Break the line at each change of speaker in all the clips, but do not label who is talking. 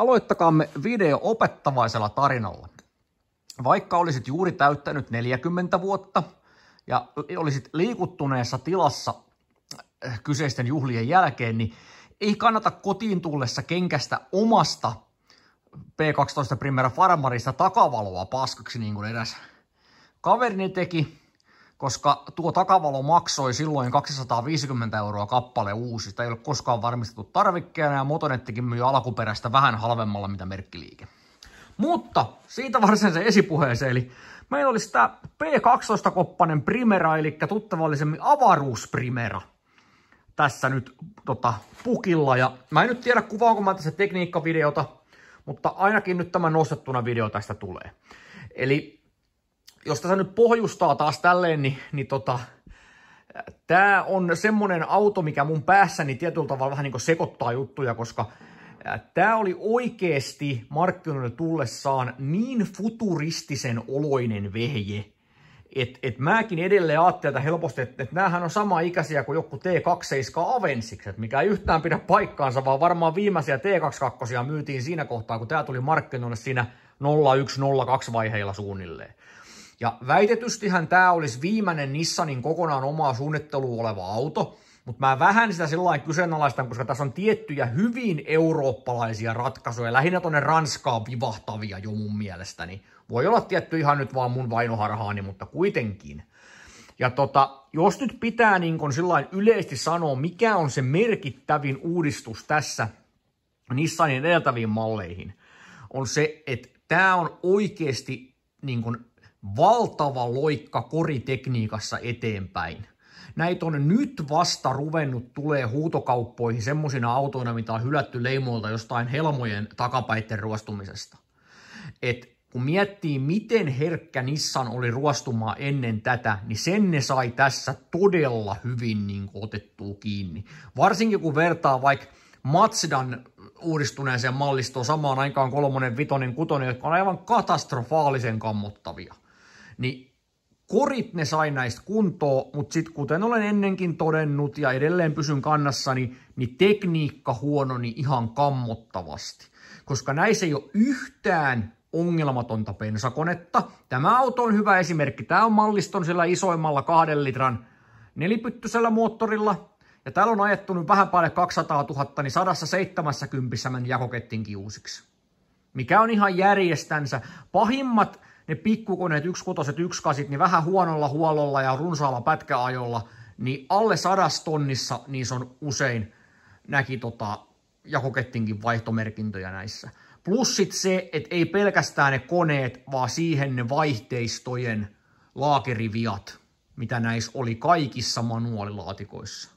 Aloittakaamme video opettavaisella tarinalla. Vaikka olisit juuri täyttänyt 40 vuotta ja olisit liikuttuneessa tilassa äh, kyseisten juhlien jälkeen, niin ei kannata kotiin tullessa kenkästä omasta P12 Primera Farmarista takavaloa paskaksi, niin kuin eräs kaverini teki koska tuo takavalo maksoi silloin 250 euroa kappale uusi. Sitä ei ole koskaan varmistettu tarvikkeena ja Motonettikin myy alkuperäistä vähän halvemmalla mitä merkkiliike. Mutta siitä se esipuheeseen, eli meillä oli sitä p 12 koppanen Primera, eli tuttavallisemmin avaruusprimera tässä nyt tota, pukilla. Ja mä en nyt tiedä kuvaanko mä tässä tekniikkavideota, mutta ainakin nyt tämä nostettuna video tästä tulee. Eli jos tässä nyt pohjustaa taas tälleen, niin, niin tota, tämä on semmonen auto, mikä mun päässäni tietyllä tavalla vähän niin kuin sekoittaa juttuja, koska tämä oli oikeasti markkinoille tullessaan niin futuristisen oloinen vehje, et, et mäkin edelleen ajattelen että helposti, että et näähän on sama ikäisiä kuin joku T27 Avensikset, mikä ei yhtään pidä paikkaansa, vaan varmaan viimeisiä T22 myytiin siinä kohtaa, kun tämä tuli markkinoille siinä 0102 vaiheilla suunnilleen väitetystihän tämä olisi viimeinen Nissanin kokonaan omaa suunnittelua oleva auto, mutta mä vähän sitä sillä kyseenalaistan, koska tässä on tiettyjä hyvin eurooppalaisia ratkaisuja, lähinnä tuonne Ranskaan vivahtavia jo mun mielestäni. Voi olla tietty ihan nyt vaan mun vainoharhaani, mutta kuitenkin. Ja tota, jos nyt pitää niin kun yleisesti sanoa, mikä on se merkittävin uudistus tässä Nissanin edeltäviin malleihin, on se, että tämä on oikeasti niin kun valtava loikka koritekniikassa eteenpäin. Näitä on nyt vasta ruvennut tulee huutokauppoihin semmoisina autoina, mitä on hylätty leimoilta jostain helmojen takapäitten ruostumisesta. Et kun miettii, miten herkkä Nissan oli ruostumaan ennen tätä, niin sen ne sai tässä todella hyvin niin otettua kiinni. Varsinkin kun vertaa vaikka Matsdan uudistuneeseen mallistoon samaan aikaan kolmonen, vitonen, kutonen, jotka on aivan katastrofaalisen kammottavia – niin korit ne sai näistä kuntoon, mutta sitten kuten olen ennenkin todennut ja edelleen pysyn kannassani, niin tekniikka huononi ihan kammottavasti. Koska näissä ei ole yhtään ongelmatonta pensakonetta. Tämä auto on hyvä esimerkki. Tämä on malliston sillä isoimmalla kahden litran nelipyttysellä moottorilla. Ja täällä on ajettu nyt vähän päälle 200 000, niin 170 meni jakokettin kiusiksi. Mikä on ihan järjestänsä. Pahimmat ne pikkukoneet, yksi kotoset, yksi kasit, niin vähän huonolla huollolla ja runsaalla pätkäajolla, niin alle sadas tonnissa niissä on usein näki tota, jakokettinkin vaihtomerkintöjä näissä. Plus sit se, että ei pelkästään ne koneet, vaan siihen ne vaihteistojen laakeriviat, mitä näissä oli kaikissa manuaalilaatikoissa.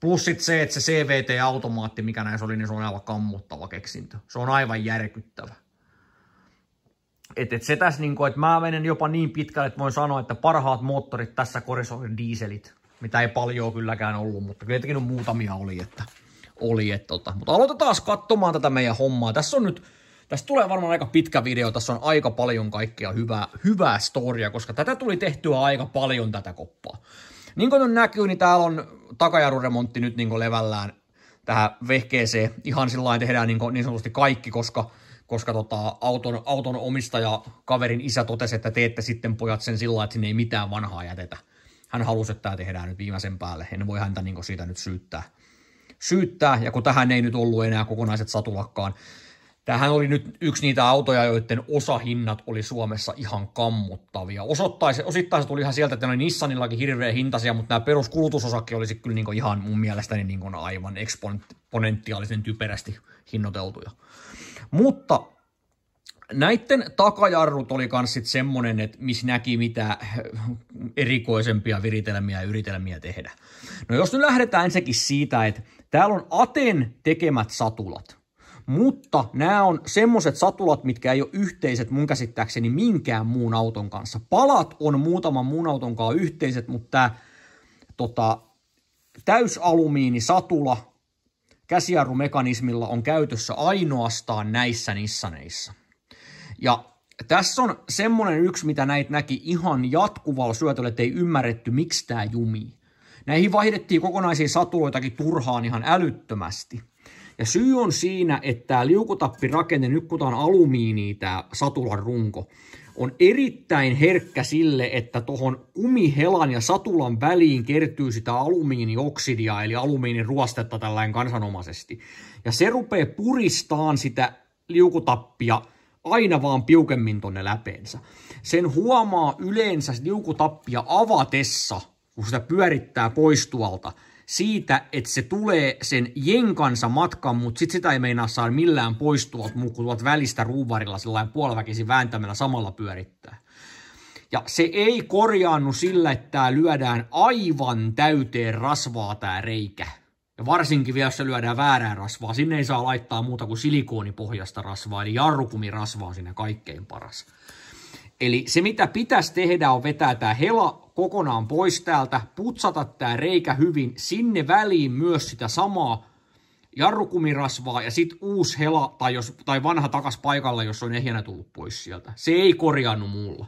Plus sit se, että se CVT-automaatti, mikä näissä oli, niin se on aivan kammottava keksintö. Se on aivan järkyttävä. Et, et se tässä, niinku, että mä menen jopa niin pitkälle, että voin sanoa, että parhaat moottorit tässä korissa oli dieselit. Mitä ei paljon kylläkään ollut, mutta kuitenkin on muutamia oli. Että, oli että, tota. Mutta aloitetaan katsomaan tätä meidän hommaa. Tässä on nyt Tästä tulee varmaan aika pitkä video, tässä on aika paljon kaikkea hyvää, hyvää storia, koska tätä tuli tehtyä aika paljon tätä koppaa. Niin kuin näkyy, niin täällä on takajaruremontti nyt niin levällään tähän vehkeeseen. Ihan sillä tehdään niin, niin sanotusti kaikki, koska koska tota, auton, auton omistaja, kaverin isä totesi, että teette sitten pojat sen sillä että sinne ei mitään vanhaa jätetä. Hän halusi, että tämä tehdään nyt viimeisen päälle. En voi häntä niin siitä nyt syyttää. syyttää. Ja kun tähän ei nyt ollut enää kokonaiset satulakkaan, Tämähän oli nyt yksi niitä autoja, joiden osahinnat oli Suomessa ihan kammuttavia. Osittain, osittain se tuli ihan sieltä, että ne oli Nissanillakin hirveä hintaisia, mutta nämä peruskulutusosakki oli kyllä niin ihan mun mielestäni niin aivan eksponentiaalisen typerästi hinnoiteltuja. Mutta näiden takajarrut oli myös sitten semmoinen, että missä näki mitä erikoisempia viritelmiä ja yritelmiä tehdä. No jos nyt lähdetään ensinnäkin siitä, että täällä on Aten tekemät satulat – mutta nämä on semmoset satulat, mitkä ei ole yhteiset mun käsittääkseni minkään muun auton kanssa. Palat on muutaman muun auton kanssa yhteiset, mutta tämä tota, täysalumiinisatula käsijarrumekanismilla on käytössä ainoastaan näissä Nissaneissa. Ja tässä on semmonen yksi, mitä näitä näki ihan jatkuvalla syötöllä, että ei ymmärretty, miksi tämä jumi. Näihin vaihdettiin kokonaisia satuloitakin turhaan ihan älyttömästi. Ja syy on siinä, että tämä liukutappirakenne, nyt kun tämä on alumiini, tämä satulan runko, on erittäin herkkä sille, että tuohon kumihelan ja satulan väliin kertyy sitä alumiinioksidia, eli alumiiniruostetta tällainen kansanomaisesti. Ja se rupeaa puristaan sitä liukutappia aina vaan piukemmin tonne läpeensä. Sen huomaa yleensä liukutappia avatessa, kun sitä pyörittää pois tuolta – siitä, että se tulee sen jenkansa matkan, mutta sitten sitä ei meinaa saa millään poistua, mutta kun tuot välistä ruuvarilla sellainen puoliväkisin vääntämällä samalla pyörittää. Ja se ei korjaannu sillä, että tämä lyödään aivan täyteen rasvaa tämä reikä. Ja varsinkin vielä, jos se lyödään väärää rasvaa. Sinne ei saa laittaa muuta kuin silikoonipohjasta rasvaa, eli jarrukumirasvaa sinne kaikkein paras. Eli se, mitä pitäisi tehdä, on vetää tämä hela kokonaan pois täältä, putsata tämä reikä hyvin, sinne väliin myös sitä samaa jarrukumirasvaa ja sitten uusi hela tai, jos, tai vanha takas paikalla, jos on ehjänä tullut pois sieltä. Se ei korjannut mulla.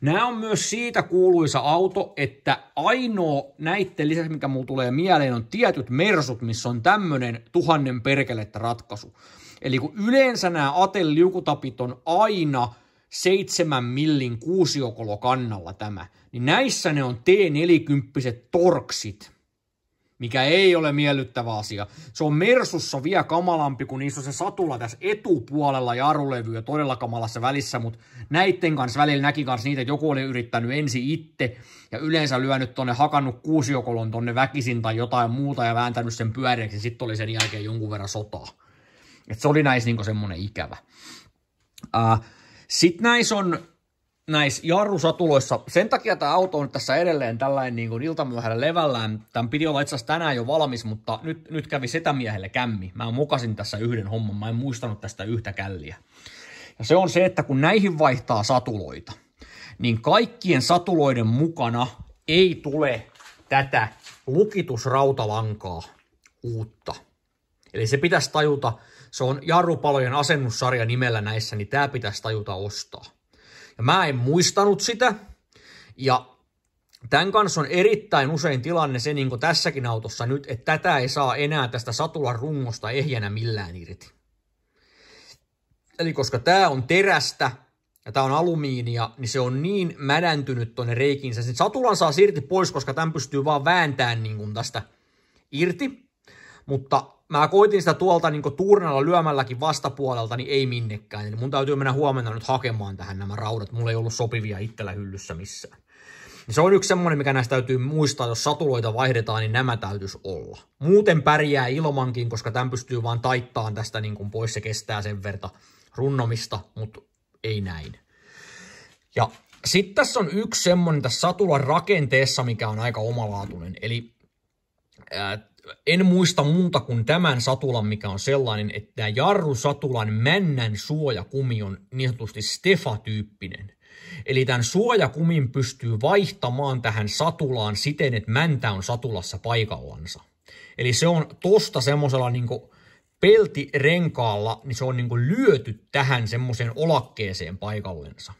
Nämä on myös siitä kuuluisa auto, että ainoa näiden lisäksi, mikä mulla tulee mieleen, on tietyt mersut, missä on tämmöinen tuhannen perkelettä ratkaisu. Eli kun yleensä nämä atelliukutapit on aina – 7 millin kuusiokolokannalla tämä, niin näissä ne on T40 torksit, mikä ei ole miellyttävä asia. Se on Mersussa vielä kamalampi, kun niissä on se satula tässä etupuolella arulevy ja todella kamalassa välissä, mutta näiden kanssa välillä näki kanssa niitä, että joku oli yrittänyt ensi itse ja yleensä lyönyt tonne, hakannut kuusiokolon tonne väkisin tai jotain muuta ja vääntänyt sen pyöreäksi, sitten oli sen jälkeen jonkun verran sotaa. Et se oli näissä niinku semmoinen ikävä. uh, sitten näissä on näissä jarrusatuloissa, sen takia tämä auto on tässä edelleen tällainen niin kuin iltamyöhällä levällään. Tämän piti olla itse asiassa tänään jo valmis, mutta nyt, nyt kävi setämiehelle kämmi. Mä mukasin tässä yhden homman, mä en muistanut tästä yhtä källiä. Ja se on se, että kun näihin vaihtaa satuloita, niin kaikkien satuloiden mukana ei tule tätä lukitusrautalankaa uutta. Eli se pitäisi tajuta, se on jarrupalojen asennussarja nimellä näissä, niin tämä pitäisi tajuta ostaa. Ja mä en muistanut sitä, ja Tämän kanssa on erittäin usein tilanne se, niin kuin tässäkin autossa nyt, että tätä ei saa enää tästä satulan rungosta ehjänä millään irti. Eli koska tämä on terästä ja tämä on alumiinia, niin se on niin mädäntynyt tuonne reikinsä. Sitten satulan saa irti pois, koska tämän pystyy vaan vääntämään niin kuin tästä irti. Mutta mä koitin sitä tuolta niin turnalla lyömälläkin vastapuolelta, niin ei minnekään. Eli mun täytyy mennä huomenna nyt hakemaan tähän nämä raudat. Mulla ei ollut sopivia itsellä hyllyssä missään. Niin se on yksi semmoinen, mikä näistä täytyy muistaa, jos satuloita vaihdetaan, niin nämä täytyisi olla. Muuten pärjää ilmankin, koska tämän pystyy vaan taittaan tästä niin kuin pois, se kestää sen verta runnomista, mutta ei näin. Ja sitten tässä on yksi semmoinen tässä satulan rakenteessa, mikä on aika omalaatuinen. Eli ää, en muista muuta kuin tämän satulan, mikä on sellainen, että tämä satulan männän suojakumi on niin sanotusti Stefa-tyyppinen. Eli tämän suojakumin pystyy vaihtamaan tähän satulaan siten, että mäntä on satulassa paikallansa. Eli se on tosta semmoisella niin peltirenkaalla, niin se on niin lyöty tähän semmoiseen olakkeeseen paikallensa.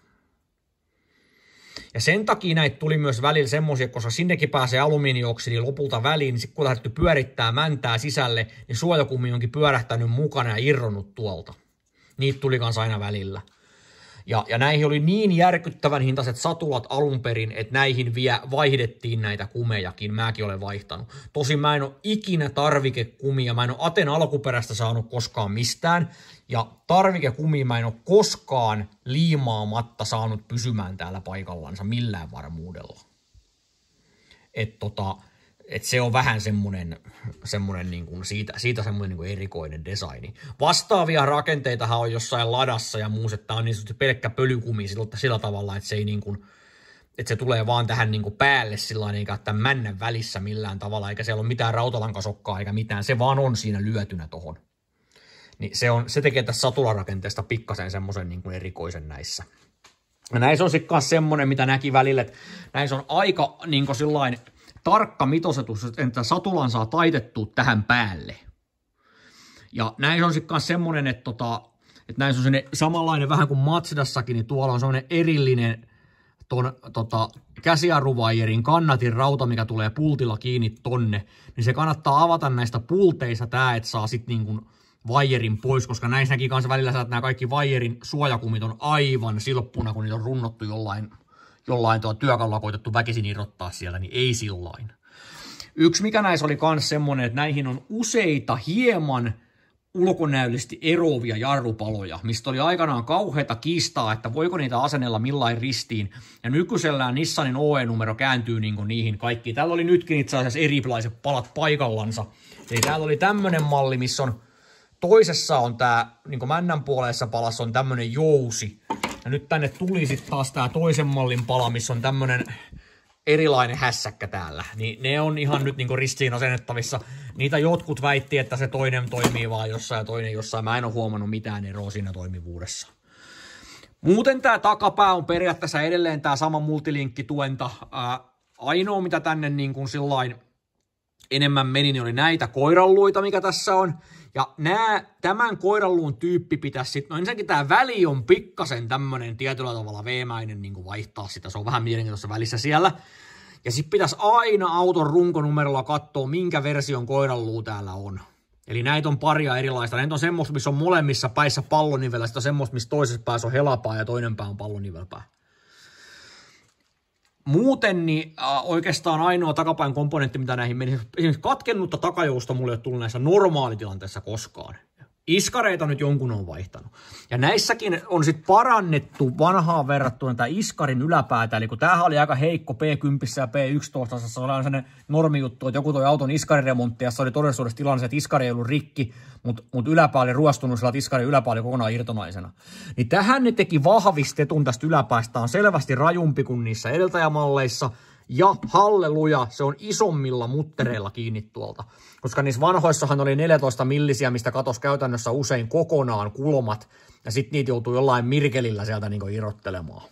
Ja sen takia näitä tuli myös välillä semmoisia, koska sinnekin pääsee alumiinioksidi lopulta väliin, niin sitten kun lähdetty pyörittää mäntää sisälle, niin suojakummi onkin pyörähtänyt mukana ja irronnut tuolta. Niitä tuli kanssa aina välillä. Ja, ja näihin oli niin järkyttävän hintaiset satulat alun perin, että näihin vielä vaihdettiin näitä kumejakin. Mäkin olen vaihtanut. Tosin mä en ole ikinä tarvikekumia. Mä en ole Aten alkuperästä saanut koskaan mistään. Ja tarvikekumi mä en ole koskaan liimaamatta saanut pysymään täällä paikallansa millään varmuudella. Että tota, et se on vähän semmoinen, semmonen niin kuin siitä, siitä semmoinen niin kuin erikoinen designi. Vastaavia rakenteitahan on jossain ladassa ja muus, että tämä on niin sanotusti pelkkä pölykumi sillä, sillä tavalla, että se ei niin kuin, että se tulee vaan tähän niin kuin päälle sillä niin eikä tämän männän välissä millään tavalla, eikä siellä ole mitään rautalankasokkaa eikä mitään, se vaan on siinä lyötynä tohon. Niin se, on, se tekee tästä satularakenteesta pikkasen semmoisen niin kuin erikoisen näissä. Ja näissä on sitten myös semmoinen, mitä näki välillä, että näissä on aika niin kuin sillain tarkka mitosetus, että satulan saa taitettua tähän päälle. Ja näin on sitten myös semmoinen, että, tota, että näin on samanlainen vähän kuin Matsidassakin, niin tuolla on semmoinen erillinen ton, tota, käsiaruvaijerin kannatin rauta, mikä tulee pultilla kiinni tonne, niin se kannattaa avata näistä pulteista tää, että saa sitten niin kuin vaijerin pois, koska näissäkin kanssa välillä saat nämä kaikki vaijerin suojakumit on aivan silppuna, kun niitä on runnottu jollain jollain tuo työkalulla koitettu väkisin irrottaa sieltä, niin ei silloin. Yksi mikä näissä oli myös semmoinen, että näihin on useita hieman ulkonäöllisesti eroavia jarrupaloja, mistä oli aikanaan kauheita kiistaa, että voiko niitä asennella millain ristiin. Ja nykyisellään Nissanin OE-numero kääntyy niin niihin kaikki. Täällä oli nytkin itse asiassa erilaiset palat paikallansa. Eli täällä oli tämmöinen malli, missä on toisessa on tämä, niin männän puolessa palassa on tämmöinen jousi, ja nyt tänne tuli sitten taas tää toisen mallin pala, missä on tämmönen erilainen hässäkkä täällä. Niin ne on ihan nyt niinku ristiin asennettavissa. Niitä jotkut väitti, että se toinen toimii vaan jossain ja toinen jossain. Mä en oo huomannut mitään eroa siinä toimivuudessa. Muuten tämä takapää on periaatteessa edelleen tämä sama multilinkkituenta. Ää, ainoa mitä tänne niin kuin sillain enemmän meni, niin oli näitä koiralluita, mikä tässä on. Ja nää, tämän koiralluun tyyppi pitäisi sitten, no ensinnäkin tämä väli on pikkasen tämmöinen tietyllä tavalla veemäinen niin vaihtaa sitä, se on vähän mielenkiintoista välissä siellä. Ja sitten pitäisi aina auton runkonumerolla katsoa, minkä version koiranluu täällä on. Eli näitä on paria erilaista. Näitä on semmoista, missä on molemmissa päissä pallonivellä, sitten on semmoista, missä toisessa päässä on helapää ja toinen pää on pallonivelpää. Muuten niin äh, oikeastaan ainoa takapäin komponentti, mitä näihin meni, esimerkiksi katkennutta takajousta mulle ei ole tullut näissä normaalitilanteissa koskaan. Iskareita nyt jonkun on vaihtanut. Ja näissäkin on sitten parannettu vanhaan verrattuna tämä iskarin yläpäätä. Eli kun tämähän oli aika heikko P10 ja P11, se oli aina sellainen normijuttu, että joku toi auton iskariremontti ja se oli todellisuudessa tilanne, että iskari ei ollut rikki, mutta mut yläpää oli ruostunut sillä, että iskari yläpää oli kokonaan irtonaisena. Niin tähän ne teki vahvistetun tästä yläpäästä. Tämä on selvästi rajumpi kuin niissä edeltäjämalleissa – ja halleluja, se on isommilla muttereilla kiinni tuolta. Koska niissä vanhoissahan oli 14 millisiä, mistä katos käytännössä usein kokonaan kulmat. Ja sitten niitä joutui jollain mirkelillä sieltä niinku irrottelemaan.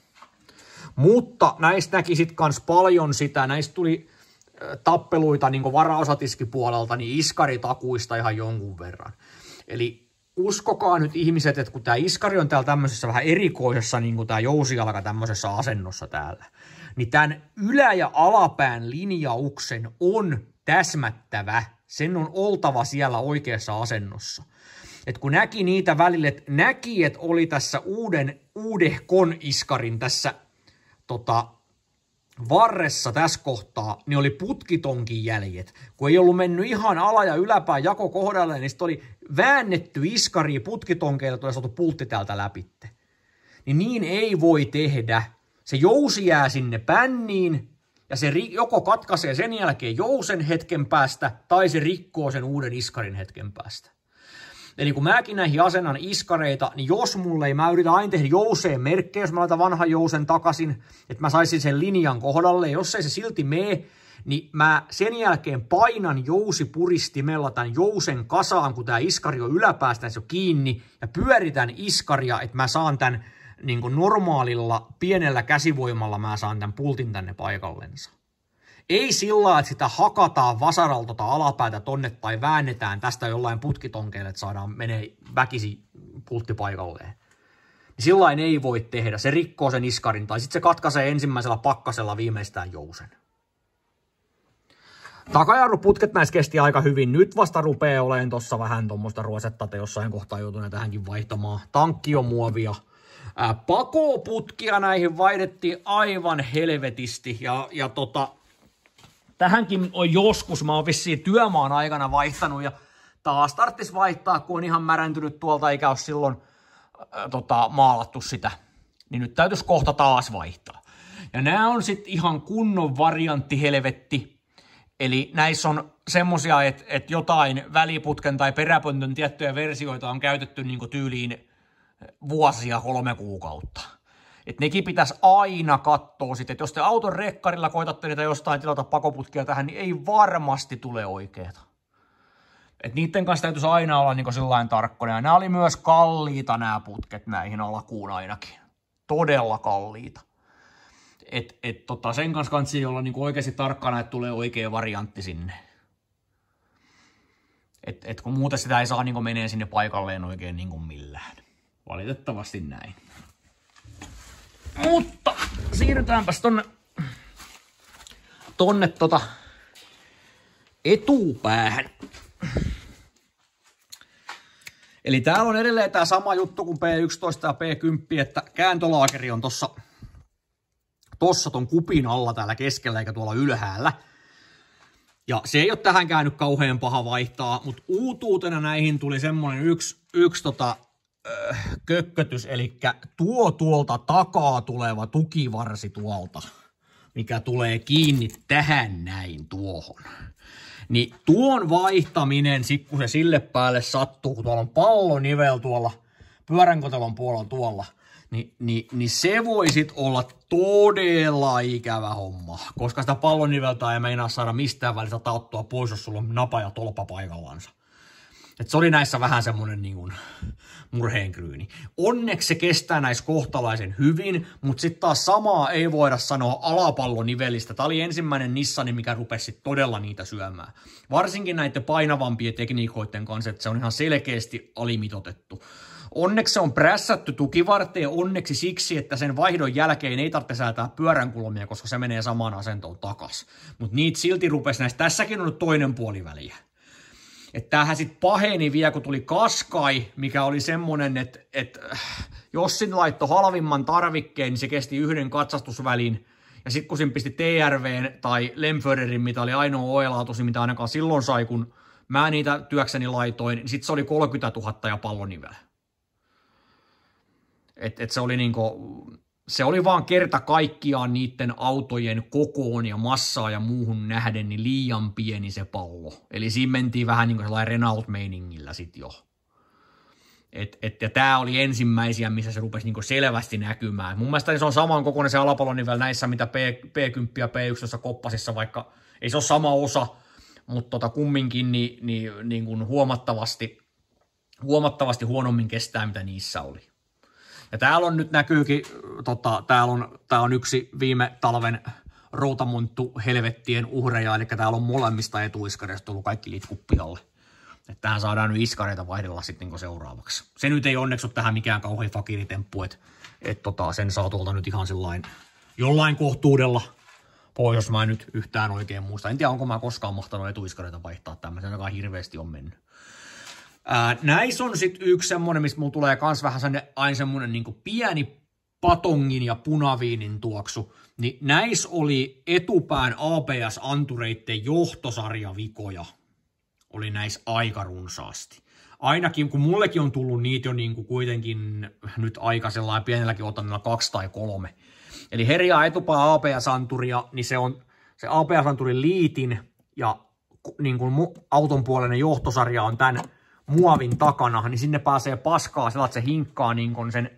Mutta näistä näki sitten kans paljon sitä. Näistä tuli tappeluita niinku varaosatiskipuolelta, niin iskaritakuista ihan jonkun verran. Eli uskokaa nyt ihmiset, että kun tämä iskari on täällä tämmöisessä vähän erikoisessa, niin kuin tämä jousijalka tämmöisessä asennossa täällä, niin tämän ylä- ja alapään linjauksen on täsmättävä. Sen on oltava siellä oikeassa asennossa. Et kun näki niitä välillä, että näki, että oli tässä uuden uudehkon iskarin tässä tota, varressa tässä kohtaa, niin oli putkitonkin jäljet. Kun ei ollut mennyt ihan ala- ja yläpään jako kohdalle, niin sitten oli väännetty iskari putkitonkeilta ja saatu pultti täältä läpitte. Niin niin ei voi tehdä, se jousi jää sinne pänniin ja se joko katkaisee sen jälkeen jousen hetken päästä tai se rikkoo sen uuden iskarin hetken päästä. Eli kun mäkin näihin asennan iskareita, niin jos mulle ei, mä yritän aina tehdä jouseen merkkejä, jos mä laitan vanhan jousen takaisin, että mä saisin sen linjan kohdalle, ja jos ei se silti mee, niin mä sen jälkeen painan jousi puristimella tämän jousen kasaan, kun tämä iskari on yläpäästä, se on kiinni, ja pyöritän iskaria, että mä saan tämän niin kuin normaalilla pienellä käsivoimalla mä saan tämän pultin tänne paikallensa. Ei sillä, että sitä hakataan vasaralta tota alapäätä tonne tai väännetään tästä jollain putkitonkeelle, että saadaan menee väkisi pultti paikalleen. Niin Sillain ei voi tehdä, se rikkoo sen iskarin tai sitten se katkaisee ensimmäisellä pakkasella viimeistään jousen. Takajarruputket näissä kesti aika hyvin. Nyt vasta rupeaa olemaan tuossa vähän tuommoista ruosetta, että jossain kohtaa joutuneet tähänkin vaihtamaan. Tankki on muovia pakoputkia näihin vaihdettiin aivan helvetisti ja, ja tota, tähänkin on joskus, mä oon vissiin työmaan aikana vaihtanut ja taas tarttis vaihtaa, kun on ihan märäntynyt tuolta eikä ole silloin ää, tota, maalattu sitä. Niin nyt täytyisi kohta taas vaihtaa. Ja nämä on sitten ihan kunnon variantti helvetti. Eli näissä on semmosia, että et jotain väliputken tai peräpöntön tiettyjä versioita on käytetty niinku tyyliin vuosia kolme kuukautta. Et nekin pitäisi aina katsoa sitten, että jos te auton rekkarilla koitatte niitä jostain tilata pakoputkia tähän, niin ei varmasti tule oikeeta. Et niiden kanssa täytyisi aina olla niin sellainen tarkkoinen. Ja nämä oli myös kalliita nämä putket näihin alkuun ainakin. Todella kalliita. Et, et tota, sen kanssa kansi olla niin oikeasti tarkkana, että tulee oikea variantti sinne. Et, et kun muuten sitä ei saa niin menee sinne paikalleen oikein niin millään. Valitettavasti näin. Mutta siirrytäänpäs tonne, tonne tota etupäähän. Eli täällä on edelleen tämä sama juttu kuin P11 ja P10, että kääntölaakeri on tossa, tossa ton kupin alla täällä keskellä eikä tuolla ylhäällä. Ja se ei ole tähänkään nyt kauhean paha vaihtaa, mutta uutuutena näihin tuli semmonen yksi, yksi tota Äh, kökkötys, eli tuo tuolta takaa tuleva tukivarsi tuolta, mikä tulee kiinni tähän näin tuohon. Niin tuon vaihtaminen, sit kun se sille päälle sattuu, kun tuolla on pallonivel tuolla pyöränkotelon puolella tuolla, niin, niin, niin se voi olla todella ikävä homma, koska sitä palloniveltä ei meinaa saada mistään välistä tauttua pois, jos sulla on napa ja tolppa paikallansa. Et se oli näissä vähän semmoinen niin kuin, murheenkryyni. Onneksi se kestää näissä kohtalaisen hyvin, mutta sitten taas samaa ei voida sanoa alapallonivelistä. Tämä oli ensimmäinen Nissani, mikä rupesi todella niitä syömään. Varsinkin näiden painavampien tekniikoiden kanssa, että se on ihan selkeästi alimitotettu. Onneksi se on prässätty tukivarteen, onneksi siksi, että sen vaihdon jälkeen ei tarvitse säätää pyöränkulmia, koska se menee samaan asentoon takas. Mutta niitä silti rupesi näistä. Tässäkin on nyt toinen puoliväliä että tämähän sitten paheni vielä, kun tuli Kaskai, mikä oli semmonen, että, että Jossin laitto halvimman tarvikkeen, niin se kesti yhden katsastusvälin. Ja sitten kun sinne pisti TRVn tai Lemföderin, mitä oli ainoa oelautus, mitä ainakaan silloin sai, kun mä niitä työkseni laitoin, niin sitten se oli 30 000 ja pallonivel. että et se oli niinku, se oli vaan kerta kaikkiaan niiden autojen kokoon ja massaa ja muuhun nähden niin liian pieni se pallo. Eli siinä mentiin vähän niin kuin sellainen Renault-meiningillä sitten jo. Et, et, ja tämä oli ensimmäisiä, missä se rupesi niinku selvästi näkymään. Mun mielestä se on saman kokoinen se alapallon nivel näissä, mitä P, P10 ja P11 koppasissa, vaikka ei se ole sama osa, mutta tota kumminkin niin, niin, niin kuin huomattavasti, huomattavasti huonommin kestää, mitä niissä oli. Ja täällä on nyt näkyykin, tota, täällä on, tää on yksi viime talven routamunttu helvettien uhreja, eli täällä on molemmista etuiskareista tullut kaikki litkuppialle. Että tähän saadaan nyt iskareita vaihdella sitten niin seuraavaksi. Se nyt ei onneksi ole tähän mikään kauhean fakiritemppu, että et tota, sen saa tuolta nyt ihan sillain jollain kohtuudella pois, jos mä en nyt yhtään oikein muista. En tiedä, onko mä koskaan mahtanut etuiskareita vaihtaa tämmöisen, joka hirveästi on mennyt näissä on sitten yksi semmoinen, missä mulla tulee kans vähän sellainen, aina semmoinen niin pieni patongin ja punaviinin tuoksu, niin näissä oli etupään aps antureitten johtosarjavikoja, oli näissä aika runsaasti. Ainakin, kun mullekin on tullut niitä jo niin kuin kuitenkin nyt aika sellainen pienelläkin otannilla kaksi tai kolme. Eli herjaa etupää APS-anturia, niin se on se APS-anturin liitin ja niin kuin auton puolinen johtosarja on tämän muovin takana, niin sinne pääsee paskaa sillä, että se hinkkaa niin kun sen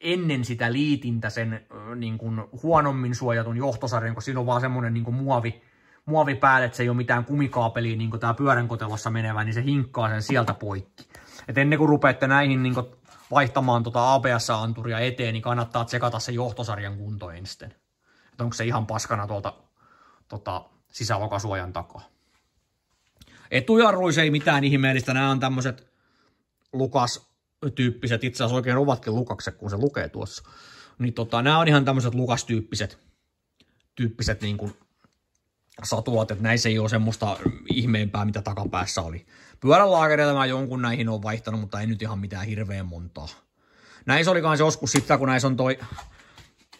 ennen sitä liitintä sen niin kun huonommin suojatun johtosarjan, kun siinä on vaan semmoinen niin muovi, muovi päälle, että se ei ole mitään kumikaapeliä, niin kuin tämä pyöränkotelossa menevä, niin se hinkkaa sen sieltä poikki. Et ennen kuin rupeatte näihin niin kuin vaihtamaan tuota ABS-anturia eteen, niin kannattaa tsekata se johtosarjan kunto ensin. Että onko se ihan paskana tuolta tota, sisälokasuojan takaa. Etujarruissa ei mitään ihmeellistä, nämä on tämmöiset Lukas-tyyppiset, itse asiassa oikein ovatkin Lukakset, kun se lukee tuossa. Niin tota, nämä on ihan tämmöiset Lukas-tyyppiset tyyppiset niin kuin satulat, että näissä ei ole semmoista ihmeempää, mitä takapäässä oli. Pyörälaakereilla mä jonkun näihin on vaihtanut, mutta ei nyt ihan mitään hirveän montaa. Näissä oli se joskus sitten, kun näissä on toi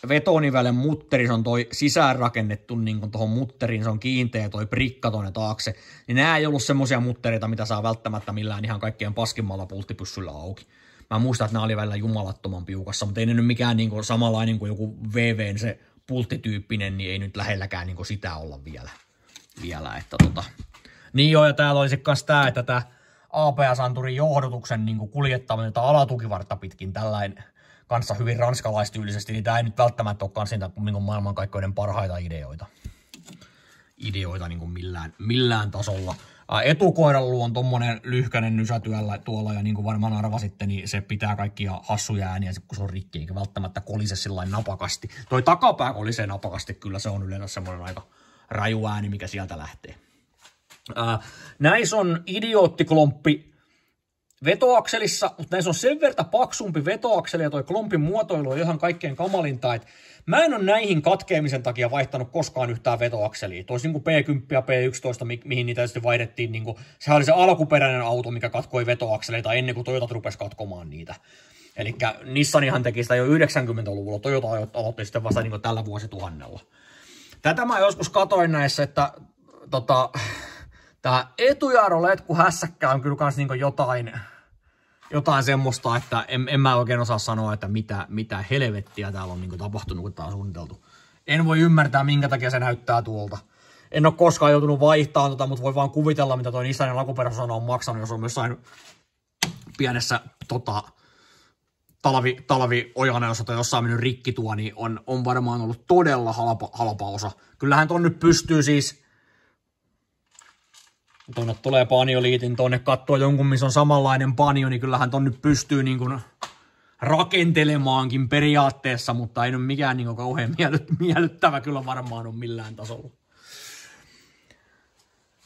vetonivälen mutteri, on toi sisäänrakennettu niin tuohon mutteriin, se on kiinteä toi prikka tuonne taakse, niin nämä ei ollut semmoisia mutterita, mitä saa välttämättä millään ihan kaikkien paskimmalla pulttipyssyllä auki. Mä muistan, että nämä oli välillä jumalattoman piukassa, mutta ei ne nyt mikään niin kuin samanlainen kuin joku VVn se pulttityyppinen, niin ei nyt lähelläkään niin kuin sitä olla vielä. vielä että tota. Niin joo, ja täällä oli sitten tämä, että tämä APS-anturin johdotuksen niin kuljettaminen, tai alatukivartta pitkin tällainen kanssa hyvin ranskalaistyylisesti, niin tämä ei nyt välttämättä ole kans niitä niin maailmankaikkeuden parhaita ideoita. Ideoita niin kuin millään, millään tasolla. Etukoiralu on tommonen lyhkänen nysä työllä, tuolla, ja niin kuin varmaan arvasitte, niin se pitää kaikkia hassuja ääniä, kun se on rikki, eikä välttämättä kolise sillä napakasti. Toi takapää kolisee napakasti, kyllä se on yleensä semmoinen aika raju ääni, mikä sieltä lähtee. näissä on idioottiklomppi vetoakselissa, mutta näissä on sen verta paksumpi vetoakseli ja toi klompin muotoilu on ihan kaikkein kamalinta, että mä en ole näihin katkeamisen takia vaihtanut koskaan yhtään vetoakselia. Toisin kuin P10 ja P11, mi- mihin niitä sitten vaihdettiin, niin kuin, sehän oli se alkuperäinen auto, mikä katkoi vetoakseleita ennen kuin Toyota rupesi katkomaan niitä. Eli Nissanihan teki sitä jo 90-luvulla, Toyota aloitti sitten vasta niin tällä vuosituhannella. Tätä mä joskus katoin näissä, että tota, Tää etujaaro letku hässäkkä on kyllä kans niinku jotain, jotain semmoista, että en, en mä oikein osaa sanoa, että mitä, mitä helvettiä täällä on niinku tapahtunut, kun tää on suunniteltu. En voi ymmärtää, minkä takia se näyttää tuolta. En ole koskaan joutunut vaihtamaan tota, mutta voi vaan kuvitella, mitä toi Nissanin alkuperäisosana on maksanut, jos on jossain pienessä tota, talvi, talviojana, jossa toi jossain mennyt rikki tuo, niin on, on varmaan ollut todella halpa, halpa osa. Kyllähän ton nyt pystyy siis Tuonne tulee panioliitin tuonne kattoa jonkun, missä on samanlainen panio, niin kyllähän tuonne pystyy niin kuin rakentelemaankin periaatteessa, mutta ei nyt mikään niin kauhean miellyttävä kyllä varmaan on millään tasolla.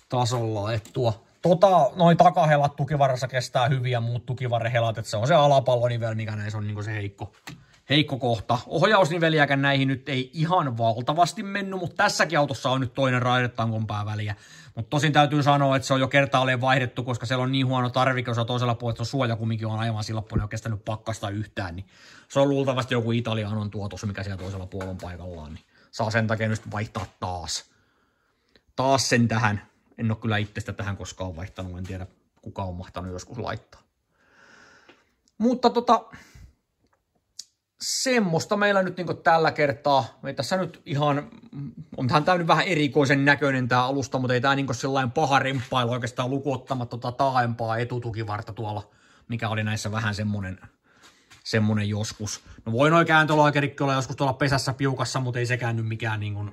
Tasolla, että tuo tota, noin takahelat tukivarassa kestää hyviä muut tukivarrehelat, että se on se alapallonivel, mikä näissä on niin se heikko, heikko kohta. Ohjausniveliäkään näihin nyt ei ihan valtavasti mennyt, mutta tässäkin autossa on nyt toinen raidetankon pääväliä. Mutta tosin täytyy sanoa, että se on jo kertaalleen vaihdettu, koska siellä on niin huono tarvikeosa toisella puolella, että suoja kumminkin on aivan silppu, ne on kestänyt pakkasta yhtään. Niin se on luultavasti joku Italian on tuotos, mikä siellä toisella puolella on paikallaan. Niin saa sen takia nyt vaihtaa taas. Taas sen tähän. En ole kyllä itsestä tähän koskaan vaihtanut, en tiedä kuka on mahtanut joskus laittaa. Mutta tota, semmoista meillä nyt niin tällä kertaa. Me tässä nyt ihan, on tämä nyt vähän erikoisen näköinen tämä alusta, mutta ei tämä niin sellainen paha remppailu oikeastaan lukuottamatta tota taaempaa etutukivarta tuolla, mikä oli näissä vähän semmoinen, semmoinen joskus. No voin noin kääntölaakerikki olla joskus tuolla pesässä piukassa, mutta ei sekään nyt mikään niin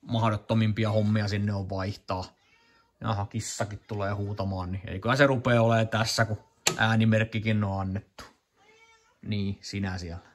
mahdottomimpia hommia sinne on vaihtaa. Jaha, kissakin tulee huutamaan, niin eiköhän se rupea olemaan tässä, kun äänimerkkikin on annettu. Niin, sinä siellä.